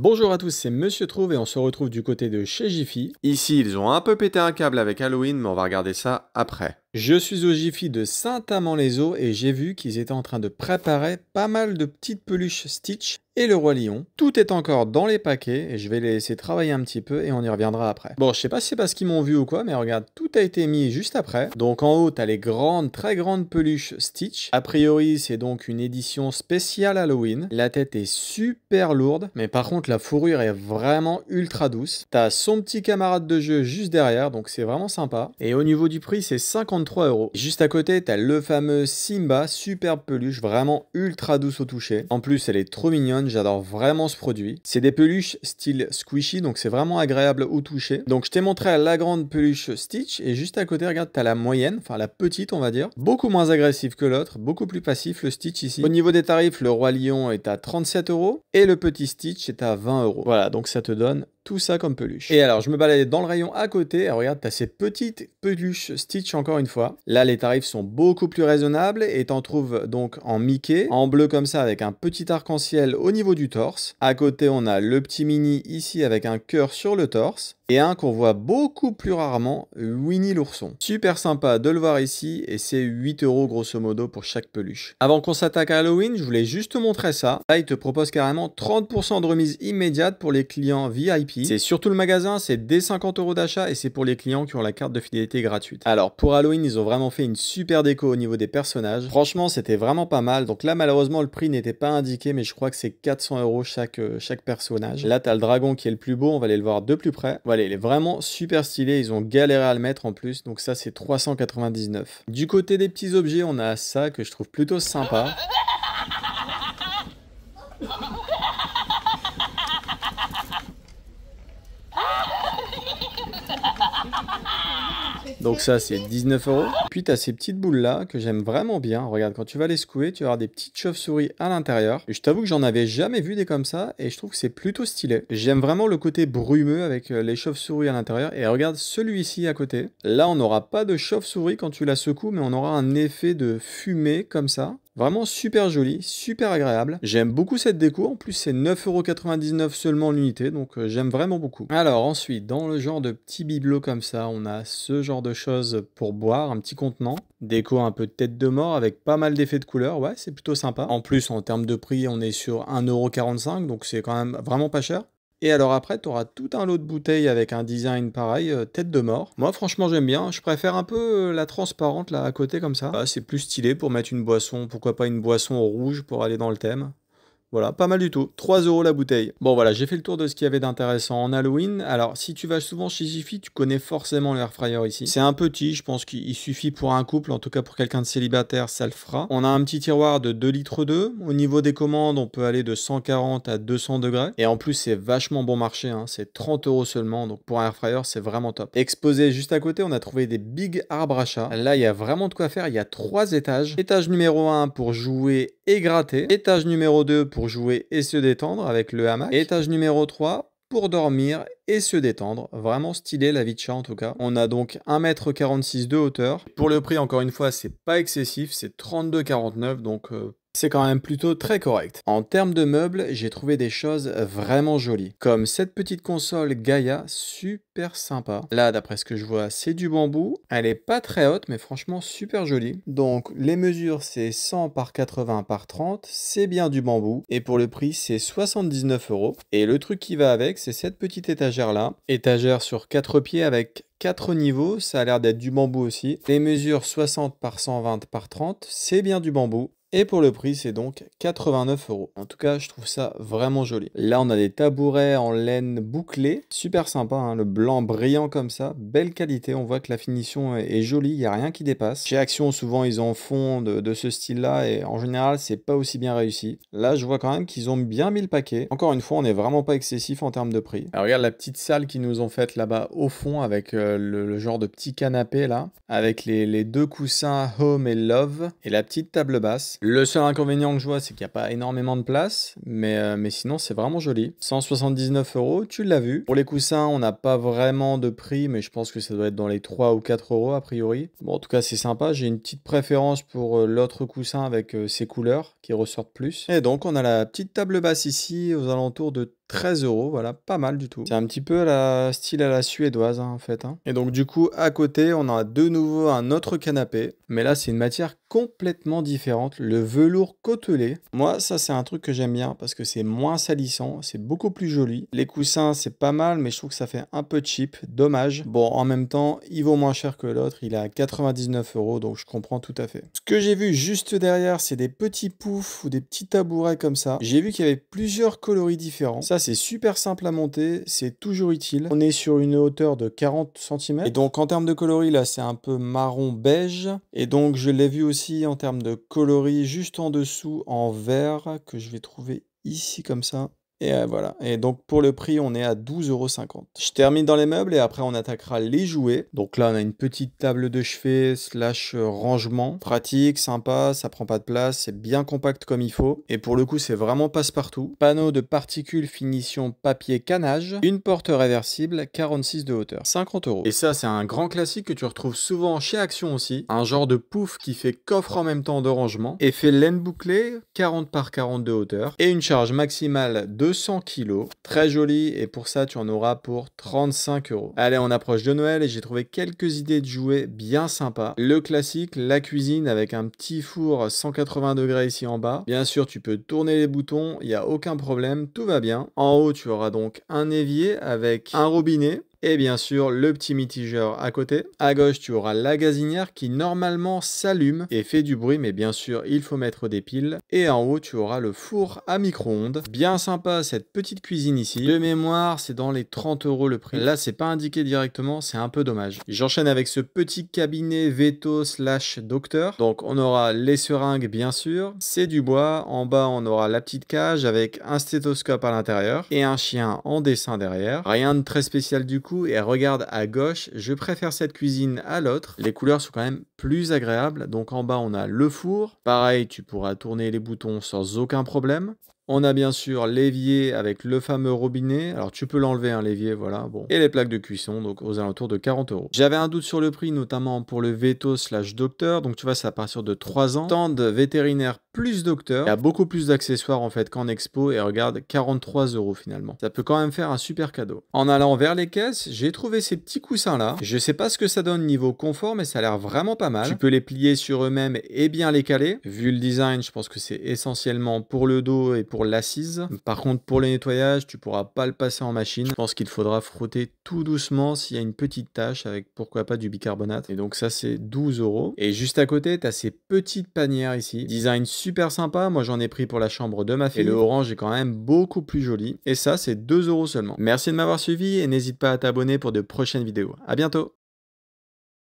Bonjour à tous, c'est Monsieur Trouve et on se retrouve du côté de chez Jiffy. Ici, ils ont un peu pété un câble avec Halloween, mais on va regarder ça après. Je suis au Jiffy de Saint-Amand-les-Eaux et j'ai vu qu'ils étaient en train de préparer pas mal de petites peluches Stitch et le Roi Lion. Tout est encore dans les paquets et je vais les laisser travailler un petit peu et on y reviendra après. Bon, je sais pas si c'est parce qu'ils m'ont vu ou quoi, mais regarde, tout a été mis juste après. Donc en haut, t'as les grandes, très grandes peluches Stitch. A priori, c'est donc une édition spéciale Halloween. La tête est super lourde, mais par contre, la fourrure est vraiment ultra douce. T'as son petit camarade de jeu juste derrière, donc c'est vraiment sympa. Et au niveau du prix, c'est 50 euros. Juste à côté, t'as le fameux Simba, superbe peluche, vraiment ultra douce au toucher. En plus, elle est trop mignonne, j'adore vraiment ce produit. C'est des peluches style squishy, donc c'est vraiment agréable au toucher. Donc je t'ai montré la grande peluche Stitch, et juste à côté, regarde, t'as la moyenne, enfin la petite on va dire. Beaucoup moins agressive que l'autre, beaucoup plus passif le Stitch ici. Au niveau des tarifs, le Roi Lion est à 37 euros, et le petit Stitch est à 20 euros. Voilà, donc ça te donne tout ça comme peluche. Et alors, je me balade dans le rayon à côté, et ah, regarde, t'as ces petites peluches Stitch encore une fois. Là, les tarifs sont beaucoup plus raisonnables, et t'en trouves donc en Mickey, en bleu comme ça, avec un petit arc-en-ciel au niveau du torse. À côté, on a le petit mini ici avec un cœur sur le torse et un qu'on voit beaucoup plus rarement, Winnie l'ourson. Super sympa de le voir ici et c'est 8 euros grosso modo pour chaque peluche. Avant qu'on s'attaque à Halloween, je voulais juste te montrer ça. Là, il te propose carrément 30% de remise immédiate pour les clients VIP. C'est surtout le magasin, c'est des 50 euros d'achat et c'est pour les clients qui ont la carte de fidélité gratuite. Alors pour Halloween, ils ont vraiment fait une super déco au niveau des personnages. Franchement, c'était vraiment pas mal. Donc là, malheureusement, le prix n'était pas indiqué, mais je crois que c'est 400 euros chaque, euh, chaque personnage. Là, tu as le dragon qui est le plus beau, on va aller le voir de plus près. Voilà, il est vraiment super stylé. Ils ont galéré à le mettre en plus. Donc ça, c'est 399. Du côté des petits objets, on a ça que je trouve plutôt sympa. Donc ça, c'est 19 euros. Puis tu as ces petites boules là que j'aime vraiment bien. Regarde, quand tu vas les secouer, tu auras des petites chauves-souris à l'intérieur. je t'avoue que j'en avais jamais vu des comme ça et je trouve que c'est plutôt stylé. J'aime vraiment le côté brumeux avec euh, les chauves-souris à l'intérieur. Et regarde celui-ci à côté. Là, on n'aura pas de chauves souris quand tu la secoues, mais on aura un effet de fumée comme ça. Vraiment super joli, super agréable. J'aime beaucoup cette déco. En plus, c'est 9,99€ seulement l'unité, donc euh, j'aime vraiment beaucoup. Alors ensuite, dans le genre de petit bibelot comme ça, on a ce genre de choses pour boire, un petit contenant. Déco un peu de tête de mort avec pas mal d'effets de couleur. Ouais, c'est plutôt sympa. En plus, en termes de prix, on est sur 1,45€, donc c'est quand même vraiment pas cher. Et alors après, tu auras tout un lot de bouteilles avec un design pareil, euh, tête de mort. Moi, franchement, j'aime bien. Je préfère un peu euh, la transparente là à côté comme ça. Bah, c'est plus stylé pour mettre une boisson. Pourquoi pas une boisson rouge pour aller dans le thème voilà, pas mal du tout. 3 euros la bouteille. Bon voilà, j'ai fait le tour de ce qu'il y avait d'intéressant en Halloween. Alors, si tu vas souvent chez Jiffy, tu connais forcément l'air fryer ici. C'est un petit, je pense qu'il suffit pour un couple, en tout cas pour quelqu'un de célibataire, ça le fera. On a un petit tiroir de 2 litres 2. Au niveau des commandes, on peut aller de 140 à 200 degrés. Et en plus, c'est vachement bon marché, hein. c'est 30 euros seulement. Donc pour un air fryer, c'est vraiment top. Exposé juste à côté, on a trouvé des big arbres à chat. Là, il y a vraiment de quoi faire. Il y a trois étages. Étage numéro 1 pour jouer et gratter. Étage numéro 2 pour pour jouer et se détendre avec le hamac. étage numéro 3 pour dormir et se détendre. Vraiment stylé la vie chat en tout cas. On a donc 1m46 de hauteur. Pour le prix, encore une fois, c'est pas excessif, c'est 32,49 donc euh, c'est quand même plutôt très correct. En termes de meubles, j'ai trouvé des choses vraiment jolies, comme cette petite console Gaia, super sympa. Là, d'après ce que je vois, c'est du bambou. Elle est pas très haute, mais franchement super jolie. Donc les mesures, c'est 100 par 80 par 30, c'est bien du bambou. Et pour le prix, c'est 79 euros. Et le truc qui va avec, c'est cette petite étagère là, étagère sur 4 pieds avec 4 niveaux, ça a l'air d'être du bambou aussi. Les mesures 60 par 120 par 30, c'est bien du bambou. Et pour le prix, c'est donc 89 euros. En tout cas, je trouve ça vraiment joli. Là, on a des tabourets en laine bouclée. Super sympa, hein, le blanc brillant comme ça. Belle qualité, on voit que la finition est jolie, il n'y a rien qui dépasse. Chez Action, souvent, ils en font de, ce style-là et en général, c'est pas aussi bien réussi. Là, je vois quand même qu'ils ont bien mis le paquet. Encore une fois, on n'est vraiment pas excessif en termes de prix. Alors, regarde la petite salle qu'ils nous ont faite là-bas au fond avec euh, le, genre de petit canapé là, avec les deux coussins Home et Love et la petite table basse. Le seul inconvénient que je vois, c'est qu'il n'y a pas énormément de place, mais, euh, mais sinon, c'est vraiment joli. 179 euros, tu l'as vu. Pour les coussins, on n'a pas vraiment de prix, mais je pense que ça doit être dans les 3 ou 4 euros a priori. Bon, en tout cas, c'est sympa. J'ai une petite préférence pour euh, l'autre coussin avec euh, ses couleurs qui ressortent plus. Et donc, on a la petite table basse ici aux alentours de 13 euros, voilà, pas mal du tout. C'est un petit peu la style à la suédoise hein, en fait. Hein. Et donc du coup, à côté, on a de nouveau un autre canapé, mais là c'est une matière complètement différente, le velours côtelé. Moi, ça c'est un truc que j'aime bien parce que c'est moins salissant, c'est beaucoup plus joli. Les coussins, c'est pas mal, mais je trouve que ça fait un peu cheap, dommage. Bon, en même temps, il vaut moins cher que l'autre, il est à 99 euros, donc je comprends tout à fait. Ce que j'ai vu juste derrière, c'est des petits poufs ou des petits tabourets comme ça. J'ai vu qu'il y avait plusieurs coloris différents. Ça, c'est super simple à monter, c'est toujours utile. On est sur une hauteur de 40 cm. Et donc, en termes de coloris, là, c'est un peu marron beige. Et donc, je l'ai vu aussi en termes de coloris juste en dessous en vert que je vais trouver ici comme ça. Et euh, voilà. Et donc pour le prix, on est à 12,50€. Je termine dans les meubles et après on attaquera les jouets. Donc là, on a une petite table de chevet slash euh, rangement. Pratique, sympa, ça prend pas de place, c'est bien compact comme il faut. Et pour le coup, c'est vraiment passe-partout. Panneau de particules finition papier canage. Une porte réversible, 46 de hauteur, 50 euros. Et ça, c'est un grand classique que tu retrouves souvent chez Action aussi. Un genre de pouf qui fait coffre en même temps de rangement. Effet laine bouclée, 40 par 40 de hauteur. Et une charge maximale de 200 kilos. Très joli et pour ça, tu en auras pour 35 euros. Allez, on approche de Noël et j'ai trouvé quelques idées de jouets bien sympas. Le classique, la cuisine avec un petit four à 180 degrés ici en bas. Bien sûr, tu peux tourner les boutons, il n'y a aucun problème, tout va bien. En haut, tu auras donc un évier avec un robinet et bien sûr le petit mitigeur à côté. À gauche, tu auras la gazinière qui normalement s'allume et fait du bruit, mais bien sûr, il faut mettre des piles. Et en haut, tu auras le four à micro-ondes. Bien sympa cette petite cuisine ici. De mémoire, c'est dans les 30 euros le prix. Là, c'est pas indiqué directement, c'est un peu dommage. J'enchaîne avec ce petit cabinet veto slash docteur. Donc, on aura les seringues, bien sûr. C'est du bois. En bas, on aura la petite cage avec un stéthoscope à l'intérieur et un chien en dessin derrière. Rien de très spécial du coup et regarde à gauche. Je préfère cette cuisine à l'autre. Les couleurs sont quand même plus agréables. Donc en bas, on a le four. Pareil, tu pourras tourner les boutons sans aucun problème. On a bien sûr l'évier avec le fameux robinet. Alors tu peux l'enlever, un hein, l'évier, voilà. Bon. Et les plaques de cuisson, donc aux alentours de 40 euros. J'avais un doute sur le prix, notamment pour le veto slash docteur. Donc tu vois, c'est à partir de 3 ans. de vétérinaire plus docteur, Il y a beaucoup plus d'accessoires en fait qu'en expo et regarde 43 euros finalement. Ça peut quand même faire un super cadeau. En allant vers les caisses, j'ai trouvé ces petits coussins là. Je sais pas ce que ça donne niveau confort mais ça a l'air vraiment pas mal. Tu peux les plier sur eux-mêmes et bien les caler. Vu le design, je pense que c'est essentiellement pour le dos et pour l'assise. Par contre pour le nettoyage, tu pourras pas le passer en machine. Je pense qu'il faudra frotter tout doucement s'il y a une petite tache avec pourquoi pas du bicarbonate. Et donc ça c'est 12 euros. Et juste à côté, tu as ces petites panières ici. Design super super sympa. Moi, j'en ai pris pour la chambre de ma fille. Et le orange est quand même beaucoup plus joli. Et ça, c'est 2 euros seulement. Merci de m'avoir suivi et n'hésite pas à t'abonner pour de prochaines vidéos. À bientôt